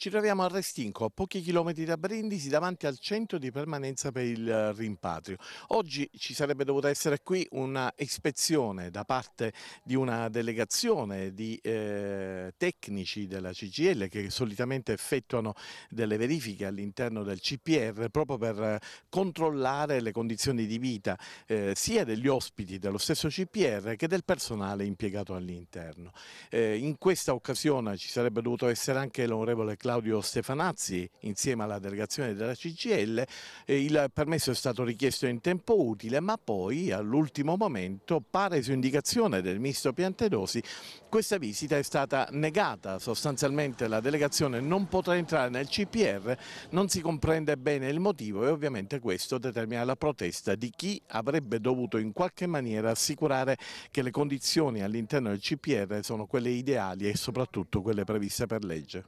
Ci troviamo a Restinco, a pochi chilometri da Brindisi, davanti al centro di permanenza per il eh, rimpatrio. Oggi ci sarebbe dovuta essere qui una ispezione da parte di una delegazione di eh, tecnici della CGL che solitamente effettuano delle verifiche all'interno del CPR proprio per eh, controllare le condizioni di vita eh, sia degli ospiti dello stesso CPR che del personale impiegato all'interno. Eh, in questa occasione ci sarebbe dovuto essere anche l'onorevole Claudio Claudio Stefanazzi insieme alla delegazione della CGL. Eh, il permesso è stato richiesto in tempo utile ma poi all'ultimo momento, pare su indicazione del ministro Piantedosi, questa visita è stata negata. Sostanzialmente la delegazione non potrà entrare nel CPR, non si comprende bene il motivo e ovviamente questo determina la protesta di chi avrebbe dovuto in qualche maniera assicurare che le condizioni all'interno del CPR sono quelle ideali e soprattutto quelle previste per legge.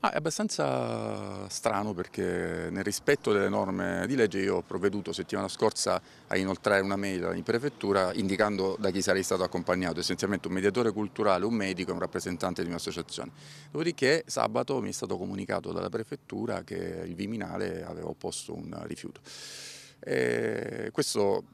Ah, abbastanza strano perché nel rispetto delle norme di legge io ho provveduto settimana scorsa a inoltrare una mail in prefettura indicando da chi sarei stato accompagnato, essenzialmente un mediatore culturale, un medico e un rappresentante di un'associazione. Dopodiché sabato mi è stato comunicato dalla prefettura che il Viminale aveva opposto un rifiuto. E questo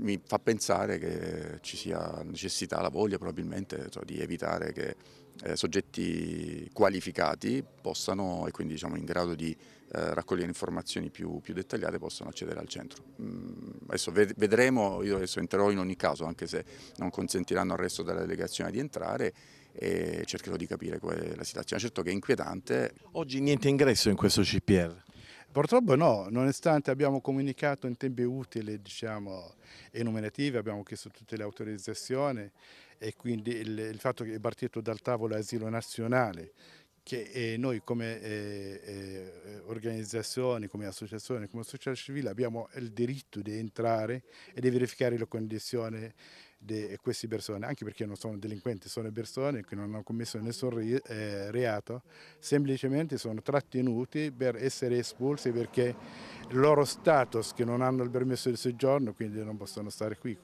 mi fa pensare che ci sia necessità, la voglia probabilmente cioè, di evitare che eh, soggetti qualificati possano e quindi diciamo, in grado di eh, raccogliere informazioni più, più, dettagliate possano accedere al centro. Mm, adesso ved vedremo, io adesso entrerò in ogni caso anche se non consentiranno al resto della delegazione di entrare e cercherò di capire qual è la situazione. Certo che è inquietante. Oggi niente ingresso in questo CPR? Purtroppo no, nonostante abbiamo comunicato in tempi utili diciamo, numerativi, abbiamo chiesto tutte le autorizzazioni e quindi il, il fatto che è partito dal tavolo asilo nazionale che eh, noi come eh, eh, organizzazioni, come associazione, come società civile abbiamo il diritto di entrare e di verificare le condizioni di eh, queste persone, anche perché non sono delinquenti, sono persone che non hanno commesso nessun eh, reato, semplicemente sono trattenuti per essere espulsi perché il loro status che non hanno il permesso di soggiorno, quindi non possono stare qui.